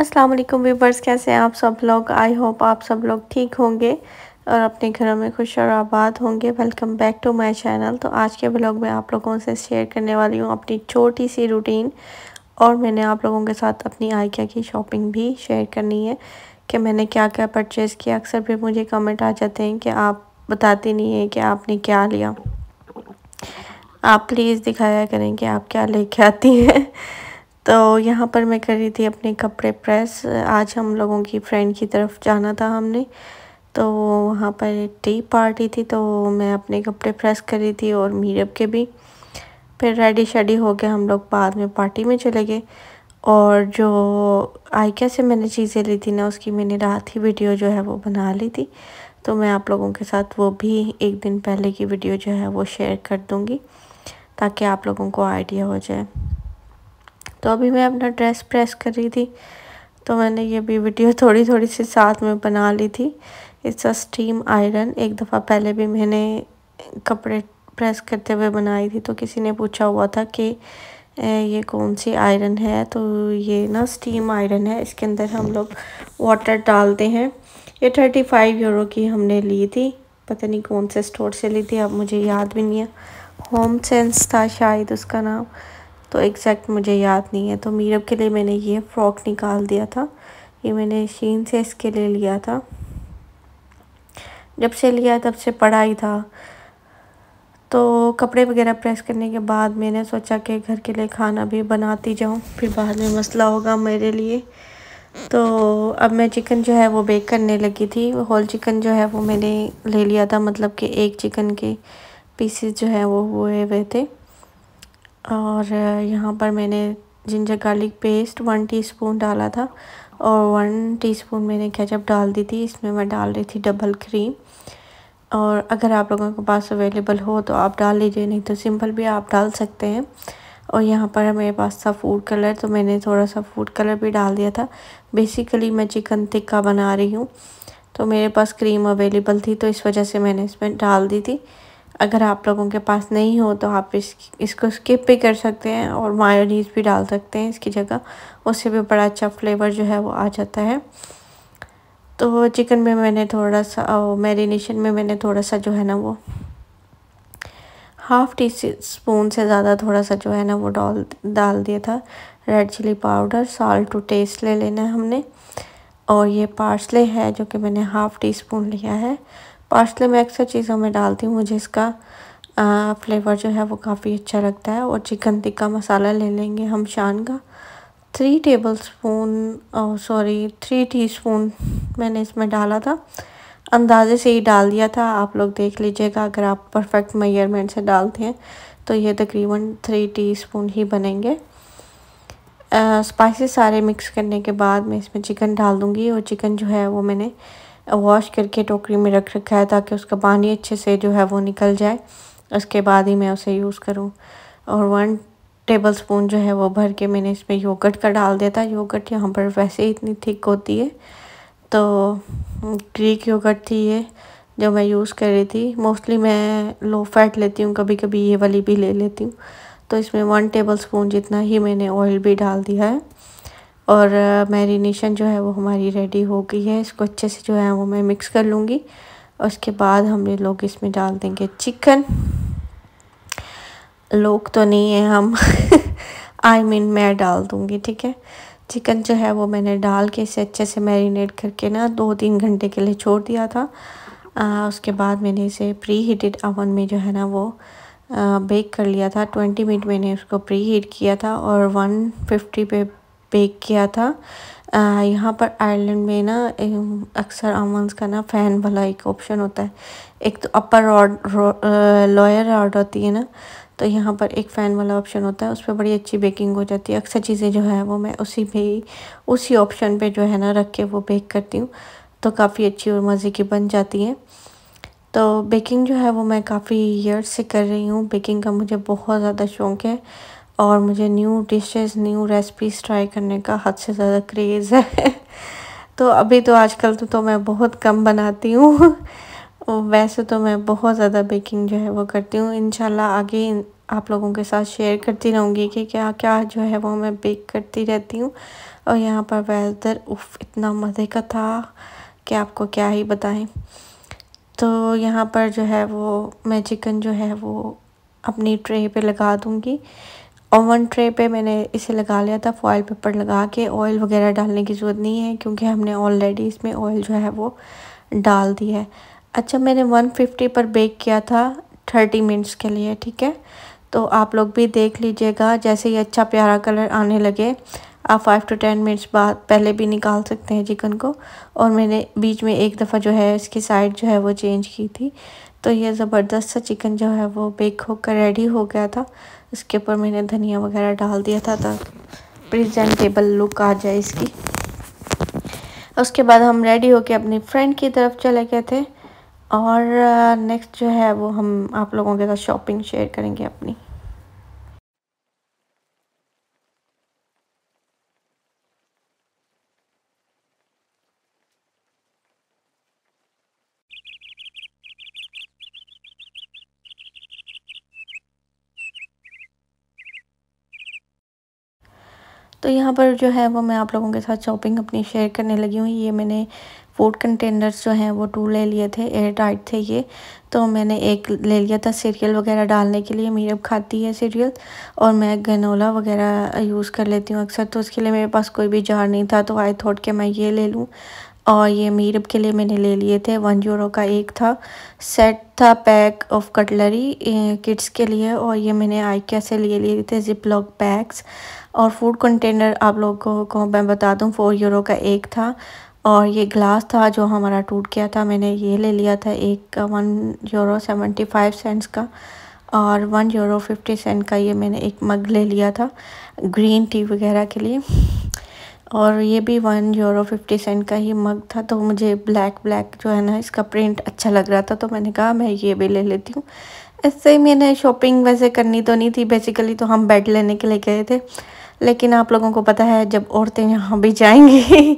अस्सलाम वालेकुम व्यूवर्स कैसे हैं आप सब लोग आई होप आप सब लोग ठीक होंगे और अपने घरों में खुश और आबाद होंगे welcome back to my channel तो आज के ब्लॉग में आप लोगों से शेयर करने वाली हूँ अपनी छोटी सी रूटीन और मैंने आप लोगों के साथ अपनी आइकिया की शॉपिंग भी शेयर करनी है कि मैंने क्या क्या परचेज़ किया अक्सर फिर मुझे कमेंट आ जाते हैं कि आप बताती नहीं है कि आपने क्या लिया आप प्लीज़ दिखाया करें कि आप क्या लेके आती हैं तो यहाँ पर मैं कर रही थी अपने कपड़े प्रेस आज हम लोगों की फ्रेंड की तरफ जाना था हमने तो वहाँ पर टी पार्टी थी तो मैं अपने कपड़े प्रेस कर रही थी और मीरब के भी फिर रेडी शेडी हो गया हम लोग बाद में पार्टी में चले गए और जो आइकिया से मैंने चीज़ें ली थी ना उसकी मैंने रात ही वीडियो जो है वो बना ली थी तो मैं आप लोगों के साथ वो भी एक दिन पहले की वीडियो जो है वो शेयर कर दूँगी ताकि आप लोगों को आइडिया हो जाए तो अभी मैं अपना ड्रेस प्रेस कर रही थी तो मैंने ये भी वीडियो थोड़ी थोड़ी सी साथ में बना ली थी इट्स अ स्टीम आयरन एक दफ़ा पहले भी मैंने कपड़े प्रेस करते हुए बनाई थी तो किसी ने पूछा हुआ था कि ये कौन सी आयरन है तो ये ना स्टीम आयरन है इसके अंदर हम लोग वाटर डालते हैं ये थर्टी फाइव यूरो की हमने ली थी पता नहीं कौन से स्टोर से ली थी अब मुझे याद भी नहीं है होम सेंस था शायद उसका नाम तो एग्जैक्ट मुझे याद नहीं है तो मीरब के लिए मैंने ये फ्रॉक निकाल दिया था ये मैंने शीन से इसके लिए लिया था जब से लिया तब से पड़ा ही था तो कपड़े वगैरह प्रेस करने के बाद मैंने सोचा कि घर के लिए खाना भी बनाती जाऊँ फिर बाद में मसला होगा मेरे लिए तो अब मैं चिकन जो है वो बेक करने लगी थी होल चिकन जो है वो मैंने ले लिया था मतलब कि एक चिकन के पीसेस जो है वो हुए हुए थे और यहाँ पर मैंने ginger garlic paste one teaspoon डाला था और वन टीस्पून मैंने केचप डाल दी थी इसमें मैं डाल रही थी डबल क्रीम और अगर आप लोगों के पास अवेलेबल हो तो आप डाल लीजिए नहीं तो सिंपल भी आप डाल सकते हैं और यहाँ पर मेरे पास था फूड कलर तो मैंने थोड़ा सा फूड कलर भी डाल दिया था बेसिकली मैं चिकन टिक्का बना रही हूँ तो मेरे पास क्रीम अवेलेबल थी तो इस वजह से मैंने इसमें डाल दी थी अगर आप लोगों के पास नहीं हो तो आप इस इसको स्किप भी कर सकते हैं और मायोनीज भी डाल सकते हैं इसकी जगह उससे भी बड़ा अच्छा फ्लेवर जो है वो आ जाता है तो चिकन में मैंने थोड़ा सा मैरिनेशन में मैंने थोड़ा सा जो है ना वो हाफ़ टी स्पून से ज़्यादा थोड़ा सा जो है ना वो डाल डाल दिया था red chilli powder salt to taste ले लेना है हमने और ये पार्सले है जो कि मैंने हाफ़ टी स्पून लिया है पार्सले मैं अक्सर चीज़ों में डालती हूँ मुझे इसका फ्लेवर जो है वो काफ़ी अच्छा लगता है और चिकन टिक्का मसाला ले लेंगे हम शान का three tablespoon sorry three teaspoon मैंने इसमें डाला था अंदाजे से ही डाल दिया था आप लोग देख लीजिएगा अगर आप परफेक्ट मेयरमेंट से डालते हैं तो ये तकरीबन थ्री टी स्पून ही बनेंगे स्पाइसेस सारे मिक्स करने के बाद मैं इसमें चिकन डाल दूँगी और चिकन जो है वो मैंने वॉश करके टोकरी में रख रखा है ताकि उसका पानी अच्छे से जो है वो निकल जाए उसके बाद ही मैं उसे यूज़ करूँ और वन टेबल स्पून जो है वो भर के मैंने इसमें योगर्ट का डाल दिया था योगर्ट यहाँ पर वैसे ही इतनी थिक होती है तो ग्रीक हम्म, योगर्ट थी ये जो मैं यूज़ कर रही थी मोस्टली मैं लो फैट लेती हूँ कभी कभी ये वाली भी ले लेती हूँ तो इसमें वन टेबल स्पून जितना ही मैंने ऑयल भी डाल दिया है और मैरिनेशन जो है वो हमारी रेडी हो गई है इसको अच्छे से जो है वो मैं मिक्स कर लूँगी उसके बाद हम ये लोग इसमें डाल देंगे चिकन लोग तो नहीं है हम आई मीन mean, मैं डाल दूँगी ठीक है चिकन जो है वो मैंने डाल के इसे अच्छे से मैरिनेट करके ना दो तीन घंटे के लिए छोड़ दिया था आ, उसके बाद मैंने इसे प्री हीटेड अवन में जो है ना वो बेक कर लिया था ट्वेंटी मिनट मैंने उसको प्री हीट किया था और वन फिफ्टी पे बेक किया था यहाँ पर आयरलैंड में ना अक्सर आमंड्स का ना फ़ैन वाला एक ऑप्शन होता है एक तो अपर रॉड लोअर रॉड होती है ना तो यहाँ पर एक फ़ैन वाला ऑप्शन होता है उस पर बड़ी अच्छी बेकिंग हो जाती है अक्सर चीज़ें जो है वो मैं उसी पे उसी ऑप्शन पे जो है ना रख के वो बेक करती हूँ तो काफ़ी अच्छी और मज़े की बन जाती है तो बेकिंग जो है वो मैं काफ़ी ईयर्स से कर रही हूँ बेकिंग का मुझे बहुत ज़्यादा शौक़ है और मुझे new dishes new recipes try करने का हद से ज़्यादा क्रेज़ है तो अभी तो आजकल तो, तो मैं बहुत कम बनाती हूँ वैसे तो मैं बहुत ज़्यादा बेकिंग जो है वो करती हूँ इन आगे आप लोगों के साथ शेयर करती रहूँगी कि क्या क्या जो है वो मैं बेक करती रहती हूँ और यहाँ पर वेदर उफ इतना मज़े का था कि आपको क्या ही बताएं तो यहाँ पर जो है वो मैं चिकन जो है वो अपनी ट्रे पे लगा दूँगी और वन ट्रे पे मैंने इसे लगा लिया था फॉयल पेपर लगा के ऑयल वगैरह डालने की ज़रूरत नहीं है क्योंकि हमने ऑलरेडी इसमें ऑयल जो है वो डाल दिया है अच्छा मैंने 150 पर बेक किया था 30 मिनट्स के लिए ठीक है तो आप लोग भी देख लीजिएगा जैसे ही अच्छा प्यारा कलर आने लगे आप फाइव टू टेन मिनट्स बाद पहले भी निकाल सकते हैं चिकन को और मैंने बीच में एक दफ़ा जो है इसकी साइड जो है वो चेंज की थी तो ये ज़बरदस्त सा चिकन जो है वो बेक होकर रेडी हो गया था इसके ऊपर मैंने धनिया वगैरह डाल दिया था ताकि प्रेजेंटेबल लुक आ जाए इसकी उसके बाद हम रेडी होके अपनी फ्रेंड की तरफ चले गए थे और नेक्स्ट uh, जो है वो हम आप लोगों के साथ शॉपिंग शेयर करेंगे अपनी तो यहाँ पर जो है वो मैं आप लोगों के साथ शॉपिंग अपनी शेयर करने लगी हूँ ये मैंने फूड कंटेनर्स जो हैं वो टू ले लिए थे एयर टाइट थे ये तो मैंने एक ले लिया था सीरियल वगैरह डालने के लिए मेरी अब खाती है सीरियल और मैं गनोला वगैरह यूज़ कर लेती हूँ अक्सर तो उसके लिए मेरे पास कोई भी जार नहीं था तो आई थॉट कि मैं ये ले लूँ और ये मीरब के लिए मैंने ले लिए थे वन यूरो का एक था सेट था पैक ऑफ कटलरी किड्स के लिए और ये मैंने आइकिया से लिए लिए थे जिप लॉक पैक्स और फूड कंटेनर आप लोगों को मैं बता दूं फोर यूरो का एक था और ये ग्लास था जो हमारा टूट गया था मैंने ये ले लिया था एक का one euro seventy five cents का और वन यूरो फिफ्टी सेंट का ये मैंने एक मग ले लिया था ग्रीन टी वगैरह के लिए और ये भी वन यूरो फिफ्टी सेंट का ही मग था तो मुझे ब्लैक ब्लैक जो है ना इसका प्रिंट अच्छा लग रहा था तो मैंने कहा मैं ये भी ले लेती हूँ ऐसे ही मैंने शॉपिंग वैसे करनी तो नहीं थी बेसिकली तो हम बेड लेने के लिए गए थे लेकिन आप लोगों को पता है जब औरतें यहाँ भी जाएंगी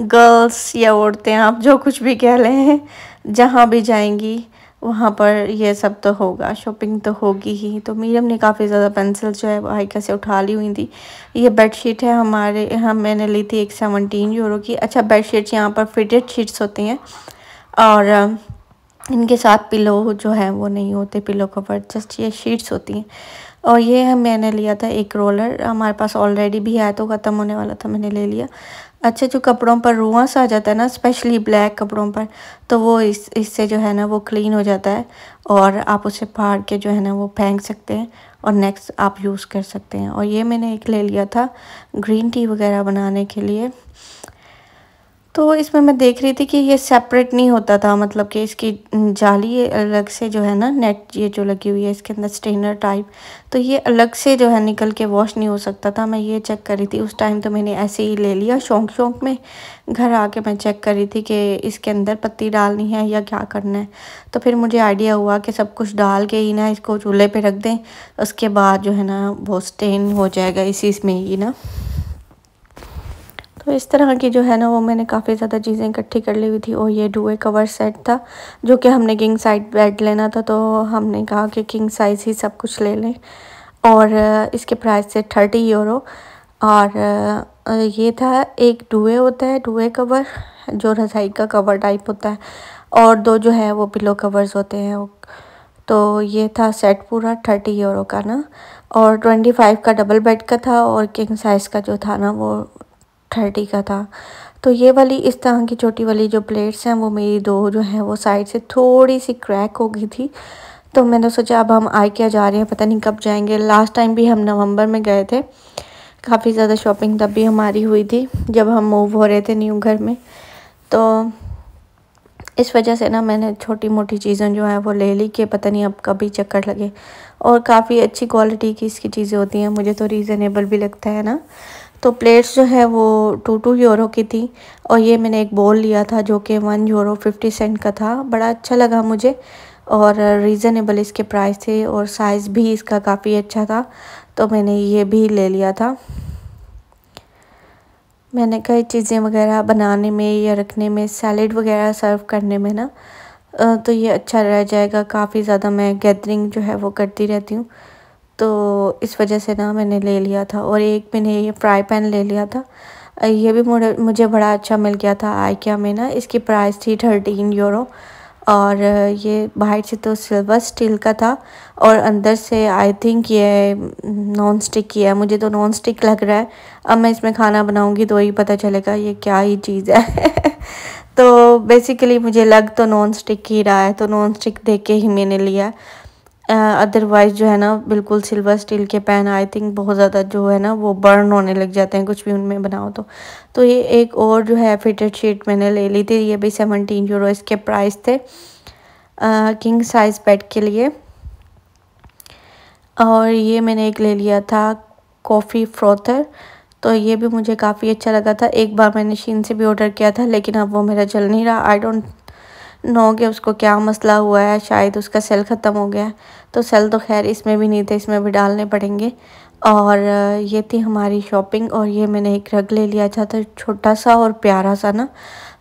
गर्ल्स या औरतें आप जो कुछ भी कह लें जहाँ भी जाएंगी वहाँ पर ये सब तो होगा शॉपिंग तो होगी ही तो मीरम ने काफ़ी ज़्यादा पेंसिल जो है हाइका से उठा ली हुई थी ये बेडशीट है हमारे हम मैंने ली थी एक सेवनटीन यूरो की अच्छा बेडशीट्स यहाँ पर फिटेड शीट्स होती हैं और इनके साथ पिलो जो है वो नहीं होते पिलो कवर जस्ट ये शीट्स होती हैं और ये मैंने लिया था एक रोलर हमारे पास ऑलरेडी भी आया तो ख़त्म होने वाला था मैंने ले लिया अच्छा जो कपड़ों पर रुआ सा आ जाता है ना स्पेशली ब्लैक कपड़ों पर तो वो इस इससे जो है ना वो क्लीन हो जाता है और आप उसे फाड़ के जो है ना वो फेंक सकते हैं और नेक्स्ट आप यूज़ कर सकते हैं और ये मैंने एक ले लिया था ग्रीन टी वगैरह बनाने के लिए तो इसमें मैं देख रही थी कि ये सेपरेट नहीं होता था मतलब कि इसकी जाली अलग से जो है ना नेट ये जो लगी हुई है इसके अंदर स्टेनर टाइप तो ये अलग से जो है निकल के वॉश नहीं हो सकता था मैं ये चेक कर रही थी उस टाइम तो मैंने ऐसे ही ले लिया शौक शौक में घर आके मैं चेक कर रही थी कि इसके अंदर पत्ती डालनी है या क्या करना है तो फिर मुझे आइडिया हुआ कि सब कुछ डाल के ही ना इसको चूल्हे पर रख दें उसके बाद जो है ना वो स्टेन हो जाएगा इसी इसमें ही ना तो इस तरह की जो है ना वो मैंने काफ़ी ज़्यादा चीज़ें इकट्ठी कर ली हुई थी और ये डुए कवर सेट था जो कि हमने किंग साइड बेड लेना था तो हमने कहा कि किंग साइज़ ही सब कुछ ले लें और इसके प्राइस थे थर्टी यूरो और ये था एक डुए होता है डुए कवर जो रजाई का कवर टाइप होता है और दो जो है वो पिलो कवर्स होते हैं तो ये था सेट पूरा थर्टी यूरो का ना और ट्वेंटी फाइव का डबल बेड का था और किंग साइज़ का जो था ना वो थर्टी का था तो ये वाली इस तरह की छोटी वाली जो प्लेट्स हैं वो मेरी दो जो हैं वो साइड से थोड़ी सी क्रैक हो गई थी तो मैंने सोचा अब हम आई क्या जा रहे हैं पता नहीं कब जाएंगे लास्ट टाइम भी हम नवंबर में गए थे काफ़ी ज़्यादा शॉपिंग तब भी हमारी हुई थी जब हम मूव हो रहे थे न्यू घर में तो इस वजह से ना मैंने छोटी मोटी चीज़ें जो हैं वो ले ली कि पता नहीं अब कभी चक्कर लगे और काफ़ी अच्छी क्वालिटी की इसकी चीज़ें होती हैं मुझे तो रीज़नेबल भी लगता है ना तो प्लेट्स जो है वो टू टू यूरो की थी और ये मैंने एक बोल लिया था जो कि वन यूरो फिफ्टी सेंट का था बड़ा अच्छा लगा मुझे और रीज़नेबल इसके प्राइस थे और साइज़ भी इसका काफ़ी अच्छा था तो मैंने ये भी ले लिया था मैंने कई चीज़ें वगैरह बनाने में या रखने में सैलड वगैरह सर्व करने में ना तो ये अच्छा रह जाएगा काफ़ी ज़्यादा मैं गैदरिंग जो है वो करती रहती हूँ तो इस वजह से ना मैंने ले लिया था और एक मैंने ये फ्राई पैन ले लिया था ये भी मुझे बड़ा अच्छा मिल गया था आइकिया में ना इसकी प्राइस थी थर्टीन यूरो और ये बाहर से तो सिल्वर स्टील का था और अंदर से आई थिंक ये नॉन स्टिक की है मुझे तो नॉन स्टिक लग रहा है अब मैं इसमें खाना बनाऊंगी तो ही पता चलेगा ये क्या ही चीज़ है तो बेसिकली मुझे लग तो नॉन स्टिक ही रहा है तो नॉन स्टिक देख के ही मैंने लिया अदरवाइज़ जो है ना बिल्कुल सिल्वर स्टील के पैन आई थिंक बहुत ज़्यादा जो है ना वो बर्न होने लग जाते हैं कुछ भी उनमें बनाओ तो तो ये एक और जो है फिटेड शीट मैंने ले ली थी ये भी सेवनटीन यूरो इसके प्राइस थे किंग साइज़ बेड के लिए और ये मैंने एक ले लिया था कॉफ़ी फ्रोथर तो ये भी मुझे काफ़ी अच्छा लगा था एक बार मैंने शीन से भी ऑर्डर किया था लेकिन अब वो मेरा चल नहीं रहा आई डोंट नो हो गया उसको क्या मसला हुआ है शायद उसका सेल ख़त्म हो गया है तो सेल तो खैर इसमें भी नहीं थे इसमें भी डालने पड़ेंगे और ये थी हमारी शॉपिंग और ये मैंने एक रग ले लिया था तो छोटा सा और प्यारा सा ना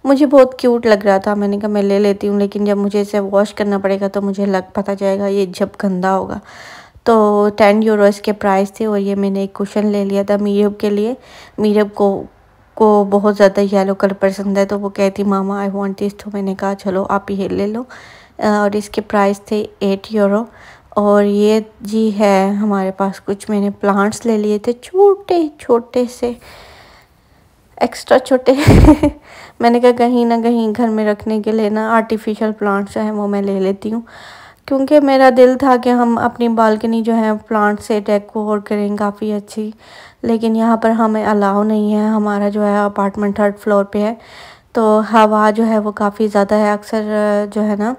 मुझे बहुत क्यूट लग रहा था मैंने कहा मैं ले लेती हूँ लेकिन जब मुझे इसे वॉश करना पड़ेगा तो मुझे लग पता जाएगा ये जब गंदा होगा तो टेन यूरो इसके प्राइस थे और ये मैंने एक कुशन ले लिया था मीरब के लिए मीरब को को बहुत ज़्यादा येलो कलर पसंद है तो वो कहती मामा आई वॉन्ट दिस तो मैंने कहा चलो आप ये ले लो और इसके प्राइस थे एट यूरो और ये जी है हमारे पास कुछ मैंने प्लांट्स ले लिए थे छोटे छोटे से एक्स्ट्रा छोटे मैंने कहा कहीं ना कहीं घर में रखने के लिए ना आर्टिफिशियल प्लांट्स जो हैं वो मैं ले लेती हूँ क्योंकि मेरा दिल था कि हम अपनी बालकनी जो है प्लांट से डेकोर करें काफ़ी अच्छी लेकिन यहाँ पर हमें अलाउ नहीं है हमारा जो है अपार्टमेंट थर्ड फ्लोर पे है तो हवा जो है वो काफ़ी ज़्यादा है अक्सर जो है ना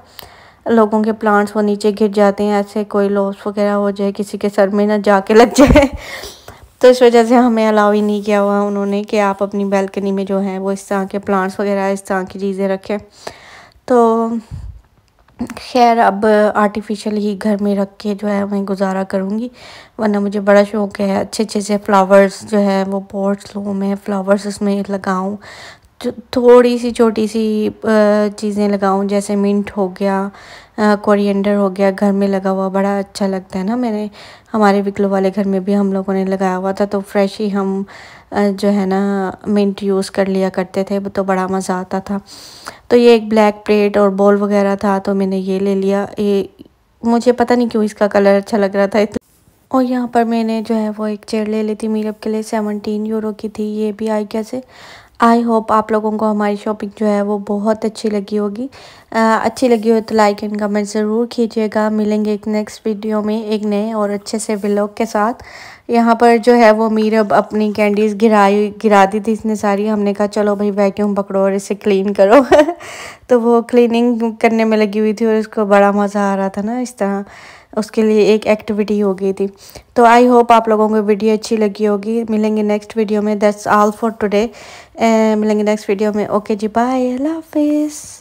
लोगों के प्लांट्स वो नीचे गिर जाते हैं ऐसे कोई लॉस वगैरह हो जाए किसी के सर में ना जाके लग जाए तो इस वजह से हमें अलाउ ही नहीं किया हुआ उन्होंने कि आप अपनी बैल्कनी में जो है वो इस तरह के प्लांट्स वगैरह इस तरह की चीज़ें रखें तो खैर अब आर्टिफिशियल ही घर में रख के जो है मैं गुजारा करूँगी वरना मुझे बड़ा शौक है अच्छे अच्छे से फ्लावर्स जो है वो पॉट्स लूँ मैं फ्लावर्स उसमें लगाऊँ थोड़ी सी छोटी सी चीज़ें लगाऊं जैसे मिंट हो गया कोरिएंडर हो गया घर में लगा हुआ बड़ा अच्छा लगता है ना मैंने हमारे विकलो वाले घर में भी हम लोगों ने लगाया हुआ था तो फ्रेश ही हम जो है ना मिंट यूज़ कर लिया करते थे तो बड़ा मज़ा आता था तो ये एक ब्लैक प्लेट और बॉल वगैरह था तो मैंने ये ले लिया ये मुझे पता नहीं क्यों इसका कलर अच्छा लग रहा था और यहाँ पर मैंने जो है वो एक चेयर ले ली थी मीरप के लिए सेवनटीन यूरो की थी ये भी आई कैसे आई होप आप लोगों को हमारी शॉपिंग जो है वो बहुत अच्छी लगी होगी अच्छी लगी हो तो लाइक एंड कमेंट ज़रूर कीजिएगा मिलेंगे एक नेक्स्ट वीडियो में एक नए और अच्छे से ब्लॉग के साथ यहाँ पर जो है वो मीर अब अपनी कैंडीज़ गिराई गिरा दी थी इसने सारी हमने कहा चलो भाई वैक्यूम पकड़ो और इसे क्लीन करो तो वो क्लिनिंग करने में लगी हुई थी और उसको बड़ा मज़ा आ रहा था ना इस तरह उसके लिए एक एक्टिविटी हो गई थी तो आई होप आप लोगों को वीडियो अच्छी लगी होगी मिलेंगे नेक्स्ट वीडियो में दैट्स ऑल फॉर टुडे मिलेंगे नेक्स्ट वीडियो में ओके जी बाय अल्लाह हाफिज़